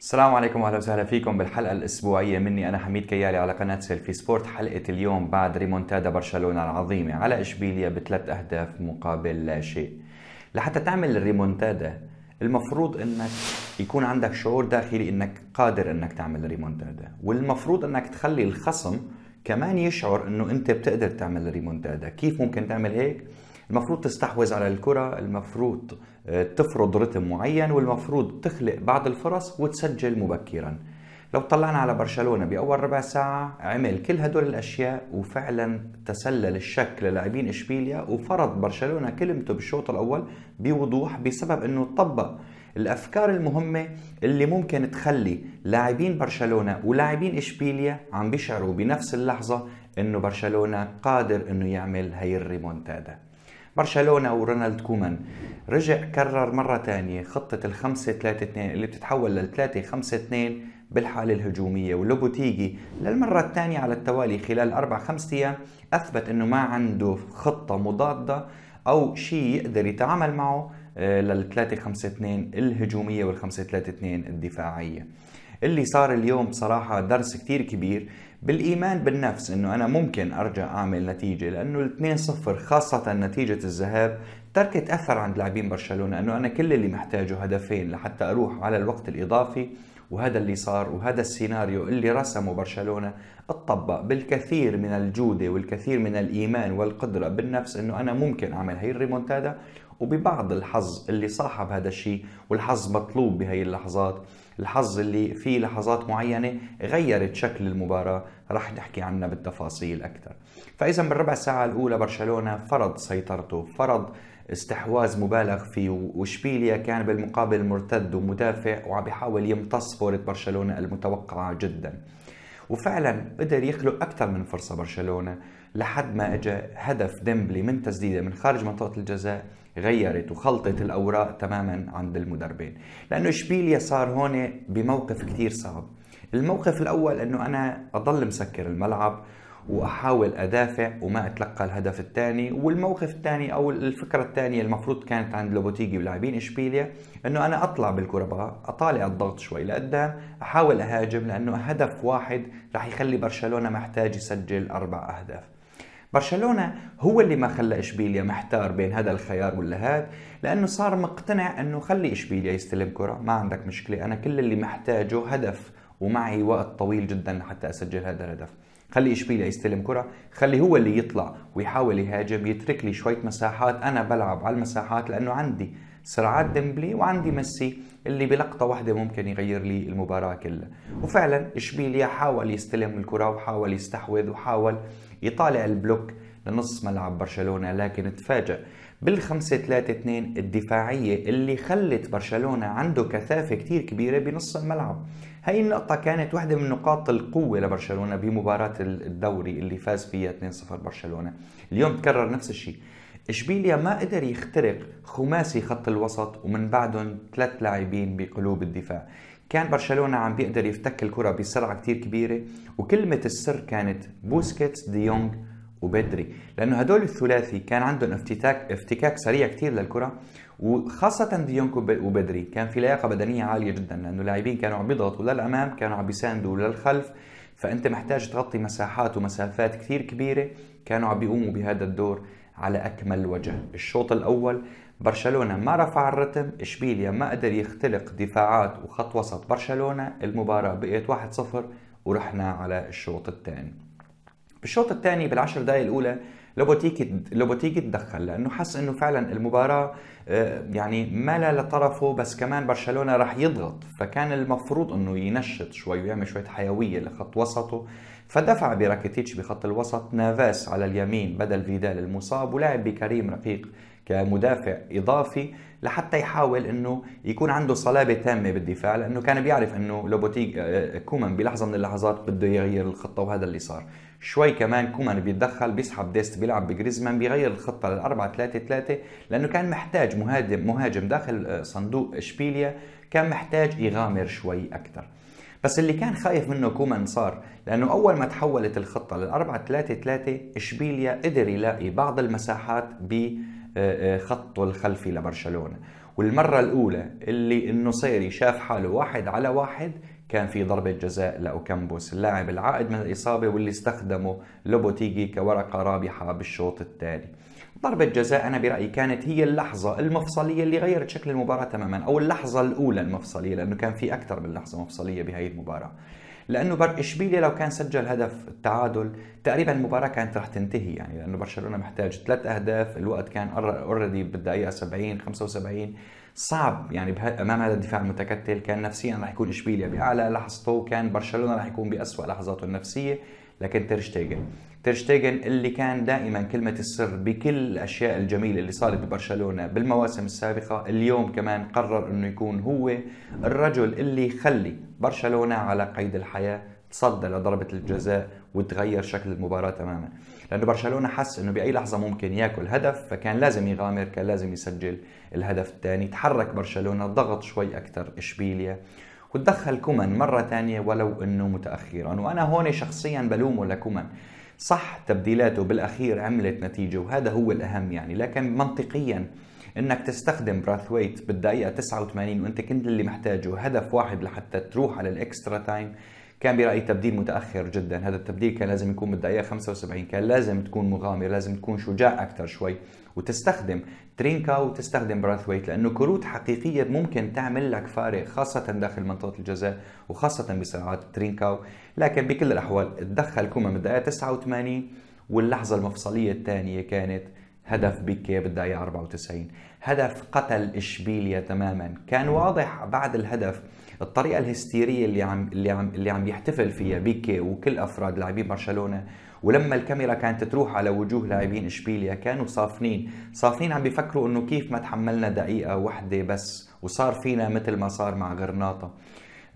السلام عليكم واهلا وسهلا فيكم بالحلقه الاسبوعيه مني انا حميد كيالي على قناه سيلفي سبورت حلقه اليوم بعد ريمونتادا برشلونه العظيمه على اشبيليا بثلاث اهداف مقابل لا شيء لحتى تعمل الريمونتادا المفروض انك يكون عندك شعور داخلي انك قادر انك تعمل ريمونتادا والمفروض انك تخلي الخصم كمان يشعر انه انت بتقدر تعمل ريمونتادا كيف ممكن تعمل هيك المفروض تستحوذ على الكرة المفروض آه، تفرض رتم معين والمفروض تخلق بعض الفرص وتسجل مبكرا لو طلعنا على برشلونة بأول ربع ساعة عمل كل هدول الأشياء وفعلا تسلل الشك للاعبين إشبيليا وفرض برشلونة كلمته بالشوط الأول بوضوح بسبب أنه طبق الافكار المهمه اللي ممكن تخلي لاعبين برشلونه ولاعبين اشبيليا عم بيشعروا بنفس اللحظه انه برشلونه قادر انه يعمل هي الريمونتادا برشلونه ورونالد كومان رجع كرر مرة ثانية خطة الخمسة 3 2 اللي بتتحول لل 3 5 2 بالحالة الهجومية ولوبوتيجي للمرة الثانية على التوالي خلال أربع خمس أيام أثبت أنه ما عنده خطة مضادة أو شيء يقدر يتعامل معه آه، لل 3 5 2 الهجومية وال 5 3 2 الدفاعية اللي صار اليوم بصراحة درس كثير كبير بالايمان بالنفس انه انا ممكن ارجع اعمل نتيجه لانه الاثنين صفر خاصه نتيجه الذهاب تركت اثر عند لاعبين برشلونه انه انا كل اللي محتاجه هدفين لحتى اروح على الوقت الاضافي وهذا اللي صار وهذا السيناريو اللي رسمه برشلونه تطبق بالكثير من الجوده والكثير من الايمان والقدره بالنفس انه انا ممكن اعمل هي الريمونتادا وببعض الحظ اللي صاحب هذا الشيء والحظ مطلوب بهي اللحظات الحظ اللي في لحظات معينة غيرت شكل المباراة رح نحكي عنها بالتفاصيل أكثر فإذا بالربع ساعة الأولى برشلونة فرض سيطرته فرض استحواذ مبالغ فيه وشبيليا كان بالمقابل مرتد ومدافع وعم يحاول يمتص فورة برشلونة المتوقعة جدا وفعلا قدر يخلق اكثر من فرصه برشلونه لحد ما اجى هدف ديمبلي من تسديده من خارج منطقه الجزاء غيرت وخلطت الاوراق تماما عند المدربين لانه اشبيليا صار هون بموقف كثير صعب الموقف الاول انه انا اضل مسكر الملعب واحاول ادافع وما اتلقى الهدف الثاني والموقف الثاني او الفكره الثانيه المفروض كانت عند لوبوتيجي ولاعبين اشبيليا انه انا اطلع بالكره بقى اطالع الضغط شوي لقدام احاول اهاجم لانه هدف واحد راح يخلي برشلونه محتاج يسجل اربع اهداف برشلونه هو اللي ما خلى اشبيليا محتار بين هذا الخيار ولا هذا لانه صار مقتنع انه خلي اشبيليا يستلم كره ما عندك مشكله انا كل اللي محتاجه هدف ومعي وقت طويل جدا حتى اسجل هذا الهدف خلي اشبيليا يستلم كره خلي هو اللي يطلع ويحاول يهاجم يترك لي شويه مساحات انا بلعب على المساحات لانه عندي سرعات ديمبلي وعندي ميسي اللي بلقطه واحده ممكن يغير لي المباراه كلها وفعلا اشبيليا حاول يستلم الكره وحاول يستحوذ وحاول يطالع البلوك لنص ملعب برشلونه لكن تفاجأ 5 3 2 الدفاعية اللي خلت برشلونة عنده كثافة كثير كبيرة بنص الملعب هي النقطة كانت واحدة من نقاط القوة لبرشلونة بمباراة الدوري اللي فاز فيها 2-0 برشلونة اليوم تكرر نفس الشيء اشبيليا ما قدر يخترق خماسي خط الوسط ومن بعدهم ثلاث لاعبين بقلوب الدفاع كان برشلونة عم بيقدر يفتك الكرة بسرعة كتير كبيرة وكلمة السر كانت بوسكيتس ديونغ دي وبدري لانه هدول الثلاثي كان عندهم افتكاك افتكاك سريع كثير للكره وخاصه ديونكو وبدري كان في لياقه بدنيه عاليه جدا لانه اللاعبين كانوا عم يضغطوا للامام كانوا عم بيساندوا للخلف فانت محتاج تغطي مساحات ومسافات كثير كبيره كانوا عم بيقوموا بهذا الدور على اكمل وجه الشوط الاول برشلونه ما رفع الرتم اشبيليا ما قدر يختلق دفاعات وخط وسط برشلونه المباراه بقيت 1-0 ورحنا على الشوط الثاني بالشوط الثاني بالعشر دقائق الاولى لوبوتيكي لوبوتيكي تدخل لانه حس انه فعلا المباراه آه، يعني مالا لطرفه بس كمان برشلونه راح يضغط فكان المفروض انه ينشط شوي ويعمل شويه حيويه لخط وسطه فدفع براكيتيتش بخط الوسط نافاس على اليمين بدل فيدال المصاب ولعب بكريم رقيق كمدافع اضافي لحتى يحاول انه يكون عنده صلابه تامه بالدفاع لانه كان بيعرف انه لوبوتيك آه، آه، كومان بلحظه من اللحظات بده يغير الخطه وهذا اللي صار شوي كمان كومان بيتدخل بيسحب ديست بيلعب بجريزمان بيغير الخطه لل 4 3 3 لانه كان محتاج مهاجم مهاجم داخل آه، صندوق اشبيليا كان محتاج يغامر شوي اكثر بس اللي كان خايف منه كومان صار لانه اول ما تحولت الخطه لل 4 3 3 اشبيليا قدر يلاقي بعض المساحات ب آه، آه، خطه الخلفي لبرشلونه والمرة الأولى اللي النصيري شاف حاله واحد على واحد كان في ضربة جزاء لأوكامبوس اللاعب العائد من الإصابة واللي استخدمه لوبوتيجي كورقة رابحة بالشوط التالي ضربة جزاء أنا برأيي كانت هي اللحظة المفصلية اللي غيرت شكل المباراة تماما أو اللحظة الأولى المفصلية لأنه كان في أكثر من لحظة مفصلية بهي المباراة لانه بر اشبيليا لو كان سجل هدف التعادل تقريبا المباراه كانت رح تنتهي يعني لانه برشلونه محتاج ثلاث اهداف الوقت كان اوريدي بالدقيقه 70 75 صعب يعني امام هذا الدفاع المتكتل كان نفسيا رح يكون اشبيليا باعلى لحظته وكان برشلونه رح يكون باسوا لحظاته النفسيه لكن تيرشتيجن ترشتيجن اللي كان دائما كلمة السر بكل الأشياء الجميلة اللي صارت ببرشلونة بالمواسم السابقة اليوم كمان قرر أنه يكون هو الرجل اللي يخلي برشلونة على قيد الحياة تصدى لضربة الجزاء وتغير شكل المباراة تماما لأنه برشلونة حس أنه بأي لحظة ممكن ياكل هدف فكان لازم يغامر كان لازم يسجل الهدف الثاني تحرك برشلونة ضغط شوي أكثر إشبيليا وتدخل كومان مرة ثانية ولو أنه متأخرا وأنا هون شخصيا بلومه لكومان صح تبديلاته بالاخير عملت نتيجه وهذا هو الاهم يعني لكن منطقيا انك تستخدم براثويت بالدقيقه 89 وانت كنت اللي محتاجه هدف واحد لحتى تروح على الاكسترا تايم كان برايي تبديل متاخر جدا هذا التبديل كان لازم يكون بالدقيقه 75 كان لازم تكون مغامر لازم تكون شجاع اكثر شوي وتستخدم ترينكا وتستخدم براثويت لانه كروت حقيقيه ممكن تعمل لك فارق خاصه داخل منطقه الجزاء وخاصه بصراعات ترينكاو لكن بكل الاحوال تدخل كوما بالدقيقه 89 واللحظه المفصليه الثانيه كانت هدف بيكي بالدقيقه 94 هدف قتل اشبيليا تماما كان واضح بعد الهدف الطريقه الهستيريه اللي عم اللي عم اللي عم يحتفل فيها بيكي وكل افراد لاعبين برشلونه ولما الكاميرا كانت تروح على وجوه لاعبين اشبيليا كانوا صافنين صافنين عم بيفكروا انه كيف ما تحملنا دقيقه واحده بس وصار فينا مثل ما صار مع غرناطه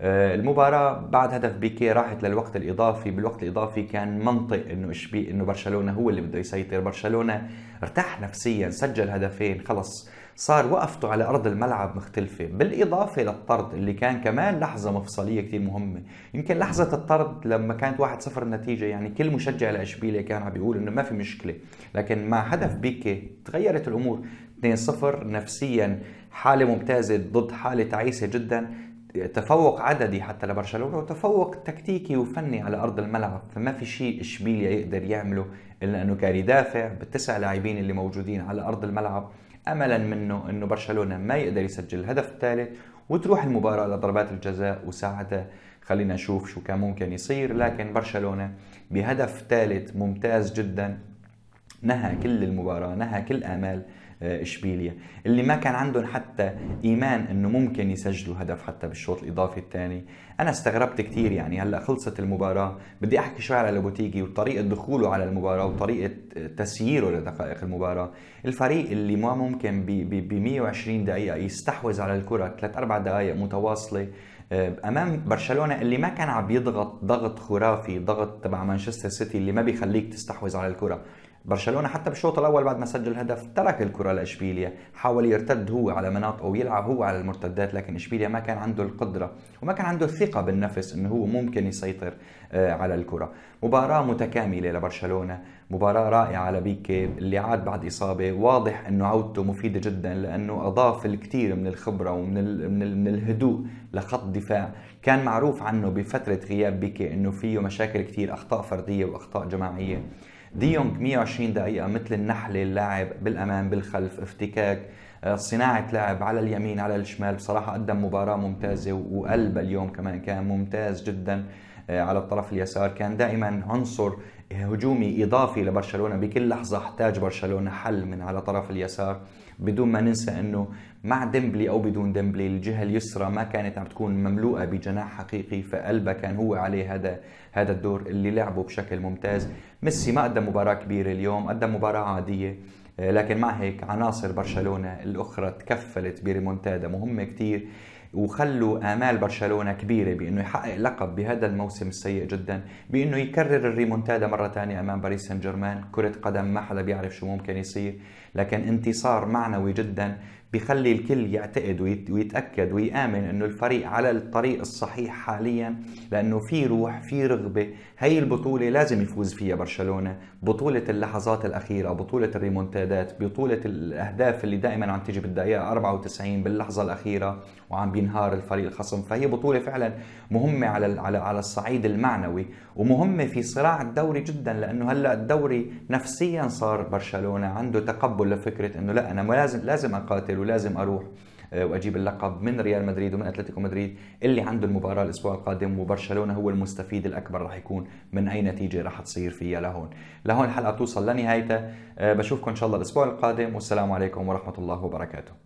آه، المباراة بعد هدف بيكي راحت للوقت الإضافي، بالوقت الإضافي كان منطق إنه إشبي إنه برشلونة هو اللي بده يسيطر، برشلونة ارتاح نفسيا، سجل هدفين، خلص صار وقفته على ارض الملعب مختلفه بالاضافه للطرد اللي كان كمان لحظه مفصليه كثير مهمه يمكن لحظه الطرد لما كانت 1-0 النتيجه يعني كل مشجع لاشبيليه كان عم بيقول انه ما في مشكله لكن مع هدف بيكي تغيرت الامور 2-0 نفسيا حاله ممتازه ضد حاله تعيسه جدا تفوق عددي حتى لبرشلونه وتفوق تكتيكي وفني على ارض الملعب فما في شيء اشبيليا يقدر يعمله الا انه كان يدافع بالتسع لاعبين اللي موجودين على ارض الملعب املا منه انه برشلونه ما يقدر يسجل الهدف الثالث وتروح المباراه لضربات الجزاء وساعتها خلينا نشوف شو كان ممكن يصير لكن برشلونه بهدف ثالث ممتاز جدا نهى كل المباراه نهى كل امال آه، اشبيليا اللي ما كان عندهم حتى ايمان انه ممكن يسجلوا هدف حتى بالشوط الاضافي الثاني انا استغربت كثير يعني هلا خلصت المباراه بدي احكي شوي على لوبوتيجي وطريقه دخوله على المباراه وطريقه آه، تسييره لدقائق المباراه الفريق اللي ما ممكن ب 120 دقيقه يستحوذ على الكره ثلاث اربع دقائق متواصله آه، امام برشلونه اللي ما كان عم يضغط ضغط خرافي ضغط تبع مانشستر سيتي اللي ما بيخليك تستحوذ على الكره برشلونه حتى بالشوط الاول بعد ما سجل هدف ترك الكره لاشبيليا حاول يرتد هو على او يلعب هو على المرتدات لكن اشبيليا ما كان عنده القدره وما كان عنده الثقه بالنفس انه هو ممكن يسيطر آه، على الكره مباراه متكامله لبرشلونه مباراه رائعه لبيكي اللي عاد بعد اصابه واضح انه عودته مفيده جدا لانه اضاف الكثير من الخبره ومن من, من الهدوء لخط دفاع كان معروف عنه بفتره غياب بيكي انه فيه مشاكل كثير اخطاء فرديه واخطاء جماعيه ديونج 120 دقيقة مثل النحلة اللاعب بالأمام بالخلف افتكاك آه، صناعة لعب على اليمين على الشمال بصراحة قدم مباراة ممتازة وقلب اليوم كمان كان ممتاز جدا آه، على الطرف اليسار كان دائما عنصر هجومي إضافي لبرشلونة بكل لحظة احتاج برشلونة حل من على طرف اليسار بدون ما ننسى انه مع ديمبلي او بدون ديمبلي الجهه اليسرى ما كانت عم تكون مملوءه بجناح حقيقي فقلبها كان هو عليه هذا هذا الدور اللي لعبه بشكل ممتاز ميسي ما قدم مباراه كبيره اليوم قدم مباراه عاديه لكن مع هيك عناصر برشلونه الاخرى تكفلت بريمونتادا مهمه كثير وخلوا امال برشلونه كبيره بانه يحقق لقب بهذا الموسم السيء جدا بانه يكرر الريمونتادا مره ثانيه امام باريس سان جيرمان كره قدم ما حدا بيعرف شو ممكن يصير لكن انتصار معنوي جدا بخلي الكل يعتقد ويتاكد ويامن انه الفريق على الطريق الصحيح حاليا لانه في روح في رغبه هي البطوله لازم يفوز فيها برشلونه بطوله اللحظات الاخيره بطوله الريمونتادات بطوله الاهداف اللي دائما عم تيجي بالدقيقه 94 باللحظه الاخيره وعم بينهار الفريق الخصم فهي بطوله فعلا مهمه على على على الصعيد المعنوي ومهمه في صراع الدوري جدا لانه هلا الدوري نفسيا صار برشلونه عنده تقبل لفكره انه لا انا لازم لازم اقاتل ولازم اروح آه، واجيب اللقب من ريال مدريد ومن اتلتيكو مدريد اللي عنده المباراه الاسبوع القادم وبرشلونه هو المستفيد الاكبر راح يكون من اي نتيجه راح تصير فيها لهون لهون الحلقه توصل لنهايتها آه، بشوفكم ان شاء الله الاسبوع القادم والسلام عليكم ورحمه الله وبركاته